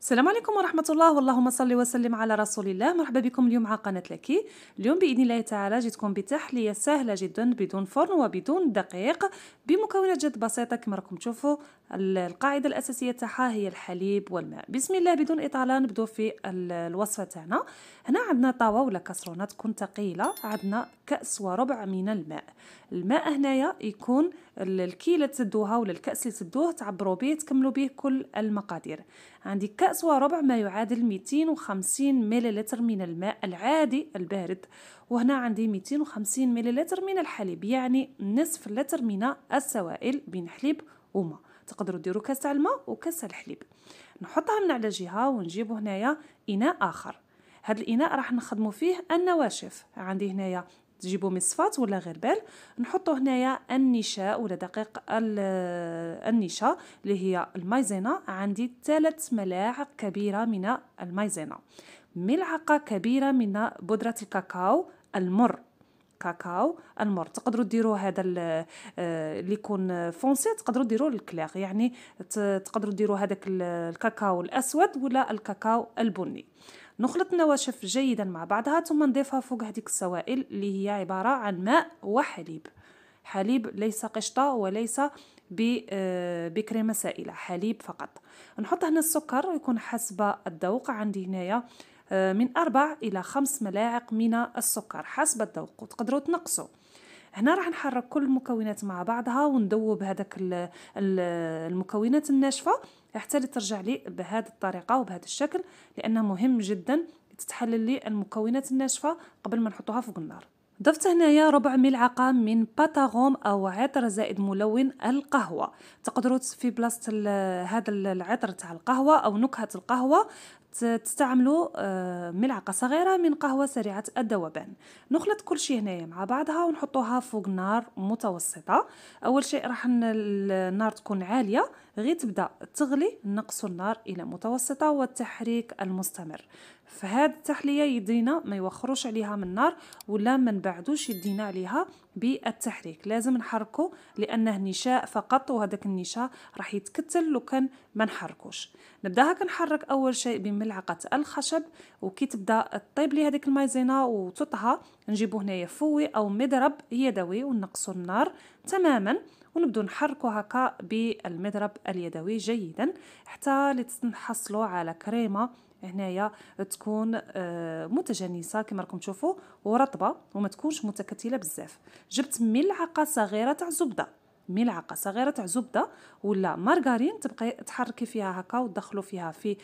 السلام عليكم ورحمة الله اللهم صل وسلم على رسول الله مرحبا بكم اليوم على قناة لكي اليوم بإذن الله تعالى جيتكم بتحلية سهلة جدا بدون فرن وبدون دقيق بمكونات جد بسيطة كما راكم تشوفوا القاعدة الأساسية تاعها هي الحليب والماء بسم الله بدون إطالة نبدو في الوصفة تاعنا هنا عندنا طاوة ولا كسرونة تكون ثقيلة عندنا كأس وربع من الماء الماء هنايا يكون الكي اللي تسدوها ولا الكأس اللي تسدوه تعبروا به تكملوا به كل المقادير عندي كأس وربع ما يعادل 250 مللتر من الماء العادي البارد وهنا عندي 250 مللتر من الحليب يعني نصف لتر من السوائل بين حليب وماء تقدروا ديروا كاس تاع الماء وكاس الحليب نحطها من على جهه ونجيبوا هنايا اناء اخر هذا الاناء راح نخدموا فيه النواشف عندي هنايا تجيبوا مصفات ولا غربال نحطوا هنايا النشاء ولا دقيق النشا اللي هي المايزينا عندي ثلاث ملاعق كبيره من المايزينا ملعقه كبيره من بودره الكاكاو المر كاكاو المر تقدروا ديروا هذا آه، اللي يكون فونسي تقدروا ديروا الكلاغ يعني تقدروا ديروا هذاك الكاكاو الاسود ولا الكاكاو البني نخلط النواشف جيدا مع بعضها ثم نضيفها فوق هذيك السوائل اللي هي عبارة عن ماء وحليب حليب ليس قشطة وليس آه، بكريمة سائلة حليب فقط نحط هنا السكر يكون حسب الذوق عندي هنايا آه، من أربع إلى خمس ملاعق من السكر حسب الذوق وتقدروا تنقصوا هنا راح نحرك كل المكونات مع بعضها وندوب هذاك المكونات الناشفه حتى ترجع لي بهذه الطريقه وبهذا الشكل لان مهم جدا تتحلل لي المكونات الناشفه قبل ما نحطوها فوق النار ضفت هنايا ربع ملعقه من باتاغوم او عطر زائد ملون القهوه تقدروا في بلاصه هذا العطر تاع القهوه او نكهه القهوه تستعملوا آه، ملعقه صغيره من قهوه سريعه الذوبان نخلط كل شيء هنايا مع بعضها ونحطوها فوق نار متوسطه اول شيء راح النار تكون عاليه غير تبدا تغلي نقص النار الى متوسطه والتحريك المستمر فهاد التحليه يدينا ما يوخروش عليها من النار ولا ما نبعدوش يدينا عليها بالتحريك لازم نحركو لانه نشاء فقط وهذاك النشاء راح يتكتل لو كان ما نحركوش نبداها كنحرك اول شيء بملعقه الخشب وكي تبدا تطيب لي هذيك المايزينا وتطهى نجيبو هنايا فوي او مضرب يدوي ونقصو النار تماما ونبدو نحركو هكا بالمضرب اليدوي جيدا حتى لتنحصلوا على كريمه هنايا تكون آه، متجانسه كما راكم تشوفوا ورطبه وما تكونش متكتله بزاف جبت ملعقه صغيره تاع زبده ملعقه صغيره تاع زبده ولا مارغارين تبقى تحركي فيها هكا وتدخلوا فيها في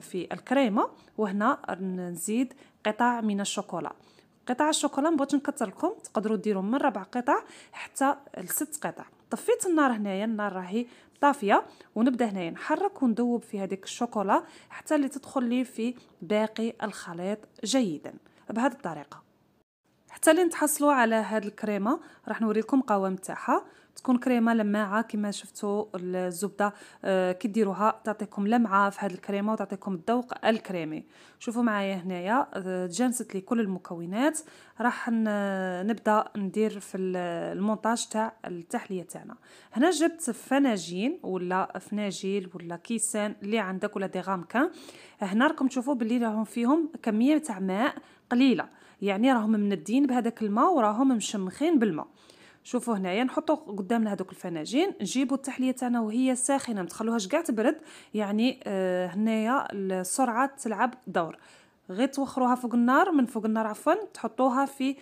في الكريمه وهنا نزيد قطع من الشوكولا قطع الشوكولا مبغيتش نكثر لكم تقدروا ديروا من ربع قطع حتى لست قطع طفيت النار هنايا النار راهي طافيه ونبدا هنايا نحرك وندوب في هذيك الشوكولا حتى اللي تدخل لي في باقي الخليط جيدا بهذه الطريقه حتى لين تحصلوا على هاد الكريمه راح نوريكم قوام تاعها تكون كريمه لماعه كما شفتوا الزبده آه، كديروها تعطيكم لمعه في هذه الكريمه وتعطيكم الذوق الكريمي شوفوا معايا هنايا تجانست آه، لي كل المكونات راح نبدا ندير في المونتاج تاع التحليه تاعنا هنا جبت فناجين ولا فناجيل ولا كيسان اللي عندك ولا دي غامكان هنا راكم تشوفوا باللي راهم فيهم كميه تاع ماء قليله يعني راهم مندين بهذاك الماء وراهم مشمخين بالماء شوفوا هنايا نحطوا قدامنا هذوك الفناجين نجيبوا التحليه تاعنا وهي ساخنه ما تخلوهاش كاع تبرد يعني آه هنايا السرعه تلعب دور غير توخروها فوق النار من فوق النار عفوا تحطوها في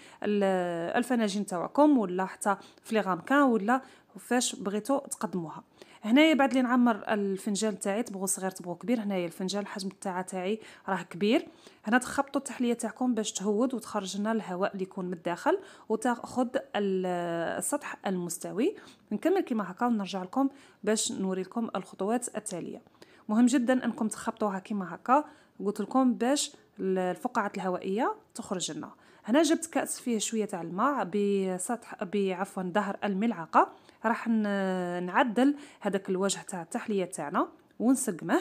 الفناجين تاعكم ولا حتى في لي غامكان ولا فاش بغيتو تقدموها هنايا بعد اللي نعمر الفنجان تاعي تبغوا صغير تبغوا كبير هنايا الفنجان الحجم تاع تاعي راه كبير هنا تخبطوا التحليه تاعكم باش تهود وتخرج لنا الهواء اللي يكون من الداخل وتاخذ السطح المستوي نكمل كيما هكا ونرجع لكم باش نوريكم الخطوات التاليه مهم جدا انكم تخبطوها كيما هكا قلت لكم باش الفقاعات الهوائيه تخرج لنا هنا جبت كاس فيه شويه تاع الماء بسطح بعفوا ظهر الملعقه راح نعدل هذاك الوجه تاع التحليه تاعنا ونسقمه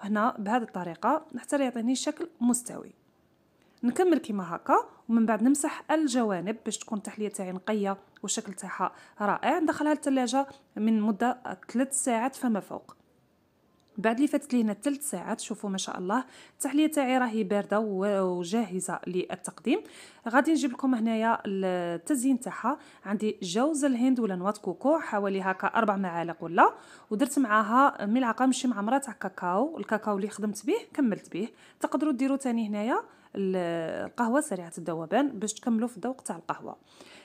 هنا بهذه الطريقه حتى يعطيني شكل مستوي نكمل كيما هكا ومن بعد نمسح الجوانب باش تكون التحليه تاعي نقيه والشكل تاعها رائع ندخلها للثلاجه من مده 3 ساعات فما فوق بعد اللي فاتت لينا ثلاث ساعات شوفوا ما شاء الله التحليه تاعي راهي بارده وجاهزه للتقديم غادي نجيب لكم هنايا التزيين تاعها عندي جوز الهند ولا نواه كوكو حوالي هكا اربع معالق ولا ودرت معاها ملعقه ماشي معمره تاع كاكاو الكاكاو اللي خدمت به كملت به تقدروا ديروا تاني هنايا القهوه سريعه الذوبان باش تكملوا في الذوق تاع القهوه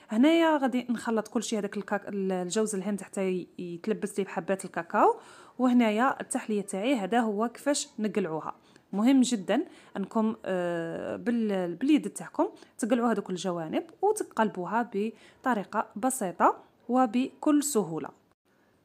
هنايا غادي نخلط كل شيء هذاك الجوز الهند حتى يتلبس لي بحبات الكاكاو وهنايا التحليه تاعي هذا هو كيفاش نقلعوها مهم جدا انكم آه، باليد تاعكم تقلعوا هذوك الجوانب وتقلبوها بطريقه بسيطه وبكل سهوله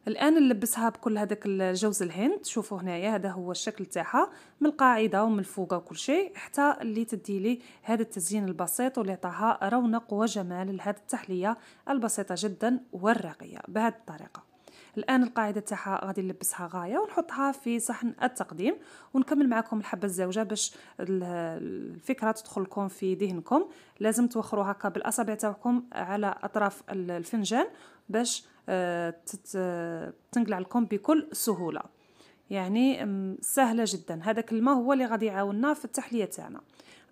الان نلبسها بكل هذاك الجوز الهند شوفوا هنايا هذا هو الشكل تاعها من القاعده ومن الفوق وكل شيء حتى اللي تدي لي هذا التزيين البسيط واللي عطاها رونق وجمال لهذه التحليه البسيطه جدا والراقيه بهذه الطريقه الان القاعده تاعها غادي نلبسها غايه ونحطها في صحن التقديم ونكمل معكم الحبه الزوجه باش الفكره تدخلكم في ذهنكم لازم توخروا هكا بالاصابع تاعكم على اطراف الفنجان باش آه، تنقلع لكم بكل سهوله يعني سهله جدا هذاك الماء هو اللي غادي يعاوننا في التحليه تاعنا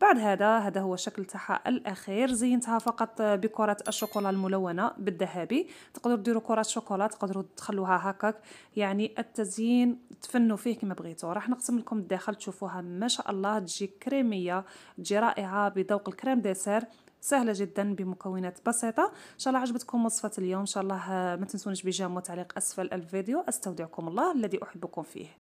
بعد هذا هذا هو شكل تاعها الاخير زينتها فقط بكرات الشوكولا الملونة بالذهبي تقدروا ديروا كرات شوكولا تقدروا تخلوها هكاك يعني التزيين تفنوا فيه كما بغيتوا راح نقسم لكم الداخل تشوفوها ما شاء الله تجي كريمية تجي رائعة بذوق الكريم ديسير سهلة جدا بمكونات بسيطة إن شاء الله عجبتكم وصفة اليوم إن شاء الله ما تنسونش بجام وتعليق أسفل الفيديو أستودعكم الله الذي أحبكم فيه